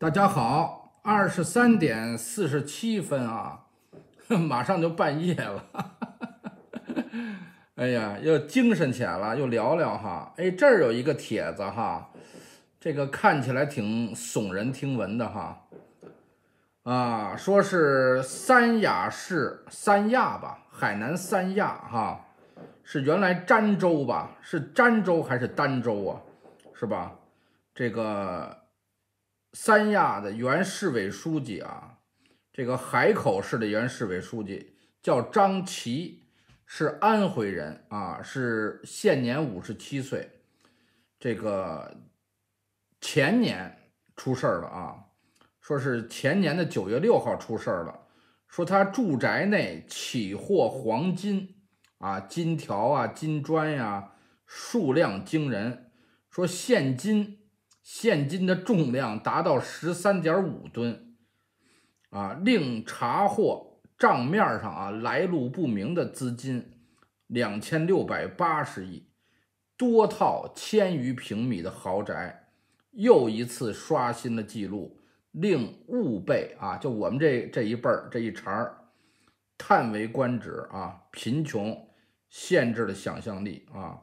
大家好，二十三点四十七分啊，马上就半夜了，哎呀，又精神起来了，又聊聊哈。哎，这儿有一个帖子哈，这个看起来挺耸人听闻的哈，啊，说是三亚市三亚吧，海南三亚哈，是原来儋州吧？是儋州还是儋州啊？是吧？这个。三亚的原市委书记啊，这个海口市的原市委书记叫张琦，是安徽人啊，是现年五十七岁。这个前年出事儿了啊，说是前年的九月六号出事儿了，说他住宅内起获黄金啊、金条啊、金砖呀，数量惊人，说现金。现金的重量达到十三点五吨，啊，另查获账面上啊来路不明的资金两千六百八十亿，多套千余平米的豪宅，又一次刷新了记录，令吾辈啊，就我们这这一辈儿这一茬儿，叹为观止啊，贫穷限制了想象力啊，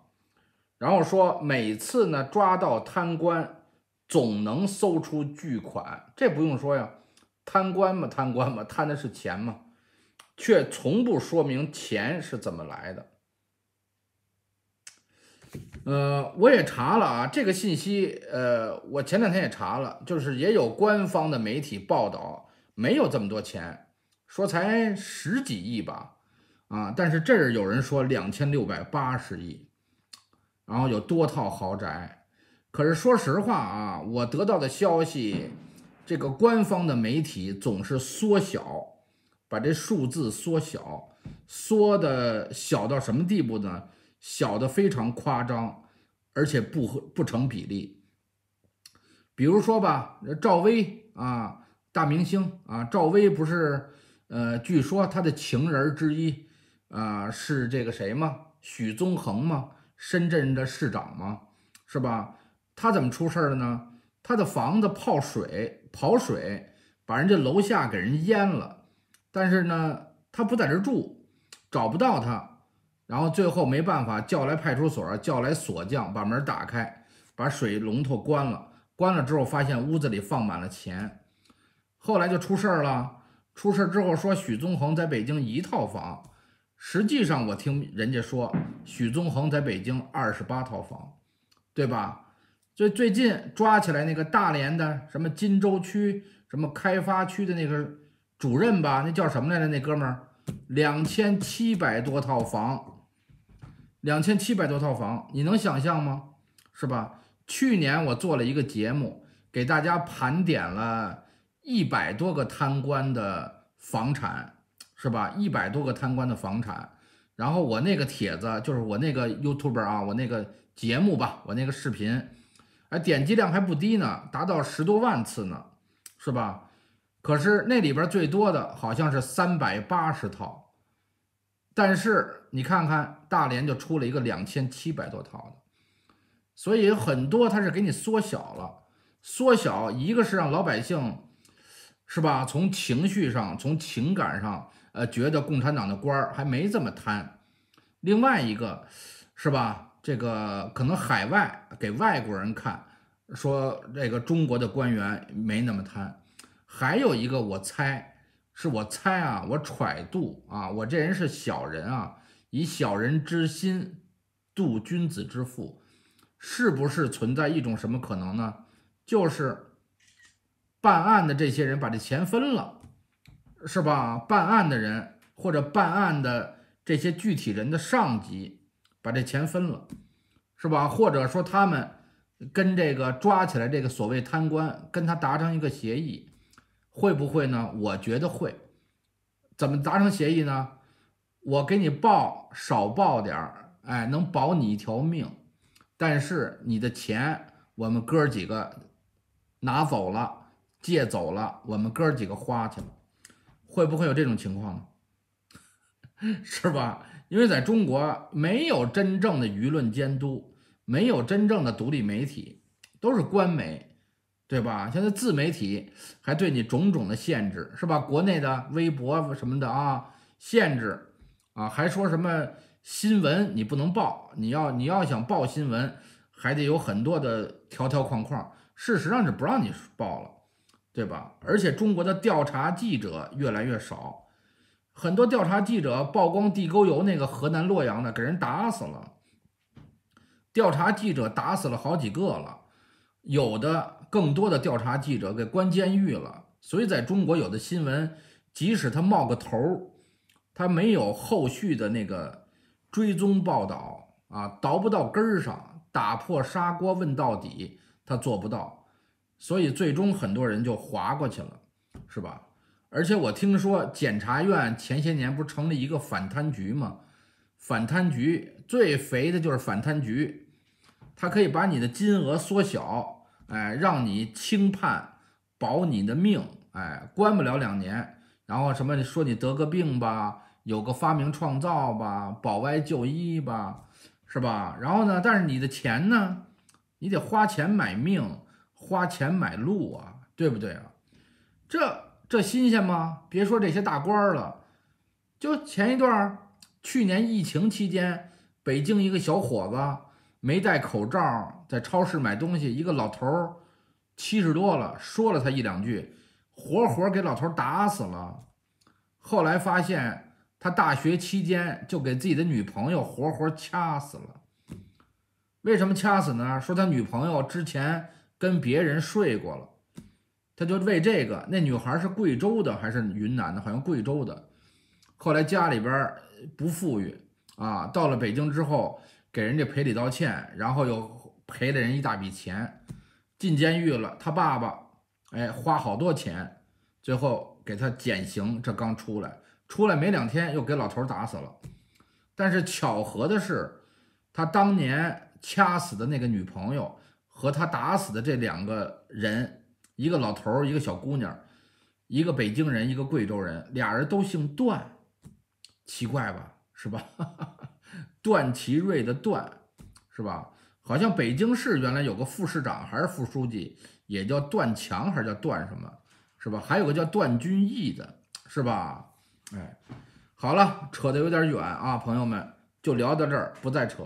然后说每次呢抓到贪官。总能搜出巨款，这不用说呀，贪官嘛，贪官嘛，贪的是钱嘛，却从不说明钱是怎么来的。呃，我也查了啊，这个信息，呃，我前两天也查了，就是也有官方的媒体报道没有这么多钱，说才十几亿吧，啊，但是这儿有人说两千六百八十亿，然后有多套豪宅。可是说实话啊，我得到的消息，这个官方的媒体总是缩小，把这数字缩小，缩的小到什么地步呢？小的非常夸张，而且不不成比例。比如说吧，赵薇啊，大明星啊，赵薇不是，呃，据说她的情人之一啊是这个谁吗？许宗衡吗？深圳的市长吗？是吧？他怎么出事儿了呢？他的房子泡水，跑水，把人家楼下给人淹了。但是呢，他不在这住，找不到他。然后最后没办法，叫来派出所，叫来锁匠，把门打开，把水龙头关了。关了之后，发现屋子里放满了钱。后来就出事儿了。出事儿之后说许宗衡在北京一套房，实际上我听人家说许宗衡在北京二十八套房，对吧？最最近抓起来那个大连的什么金州区什么开发区的那个主任吧，那叫什么来着？那哥们儿两千七百多套房，两千七百多套房，你能想象吗？是吧？去年我做了一个节目，给大家盘点了一百多个贪官的房产，是吧？一百多个贪官的房产。然后我那个帖子就是我那个 YouTube 啊，我那个节目吧，我那个视频。哎，点击量还不低呢，达到十多万次呢，是吧？可是那里边最多的好像是三百八十套，但是你看看大连就出了一个两千七百多套的，所以很多它是给你缩小了，缩小一个是让老百姓，是吧？从情绪上、从情感上，呃，觉得共产党的官儿还没这么贪，另外一个是吧？这个可能海外给外国人看，说这个中国的官员没那么贪。还有一个，我猜，是我猜啊，我揣度啊，我这人是小人啊，以小人之心度君子之腹，是不是存在一种什么可能呢？就是办案的这些人把这钱分了，是吧？办案的人或者办案的这些具体人的上级。把这钱分了，是吧？或者说他们跟这个抓起来这个所谓贪官跟他达成一个协议，会不会呢？我觉得会。怎么达成协议呢？我给你报少报点儿，哎，能保你一条命，但是你的钱我们哥儿几个拿走了，借走了，我们哥儿几个花去了，会不会有这种情况呢？是吧？因为在中国没有真正的舆论监督，没有真正的独立媒体，都是官媒，对吧？现在自媒体还对你种种的限制，是吧？国内的微博什么的啊，限制啊，还说什么新闻你不能报，你要你要想报新闻，还得有很多的条条框框，事实上是不让你报了，对吧？而且中国的调查记者越来越少。很多调查记者曝光地沟油，那个河南洛阳的给人打死了。调查记者打死了好几个了，有的更多的调查记者给关监狱了。所以在中国，有的新闻即使他冒个头儿，他没有后续的那个追踪报道啊，倒不到根儿上，打破砂锅问到底，他做不到。所以最终很多人就划过去了，是吧？而且我听说，检察院前些年不是成立一个反贪局吗？反贪局最肥的就是反贪局，他可以把你的金额缩小，哎，让你轻判，保你的命，哎，关不了两年。然后什么？说你得个病吧，有个发明创造吧，保外就医吧，是吧？然后呢？但是你的钱呢？你得花钱买命，花钱买路啊，对不对啊？这。这新鲜吗？别说这些大官儿了，就前一段，去年疫情期间，北京一个小伙子没戴口罩在超市买东西，一个老头儿七十多了，说了他一两句，活活给老头儿打死了。后来发现他大学期间就给自己的女朋友活活掐死了。为什么掐死呢？说他女朋友之前跟别人睡过了。他就为这个，那女孩是贵州的还是云南的？好像贵州的。后来家里边不富裕啊，到了北京之后给人家赔礼道歉，然后又赔了人一大笔钱，进监狱了。他爸爸哎花好多钱，最后给他减刑。这刚出来，出来没两天又给老头打死了。但是巧合的是，他当年掐死的那个女朋友和他打死的这两个人。一个老头儿，一个小姑娘，一个北京人，一个贵州人，俩人都姓段，奇怪吧？是吧？段祺瑞的段，是吧？好像北京市原来有个副市长还是副书记，也叫段强还是叫段什么，是吧？还有个叫段君义的，是吧？哎，好了，扯得有点远啊，朋友们，就聊到这儿，不再扯。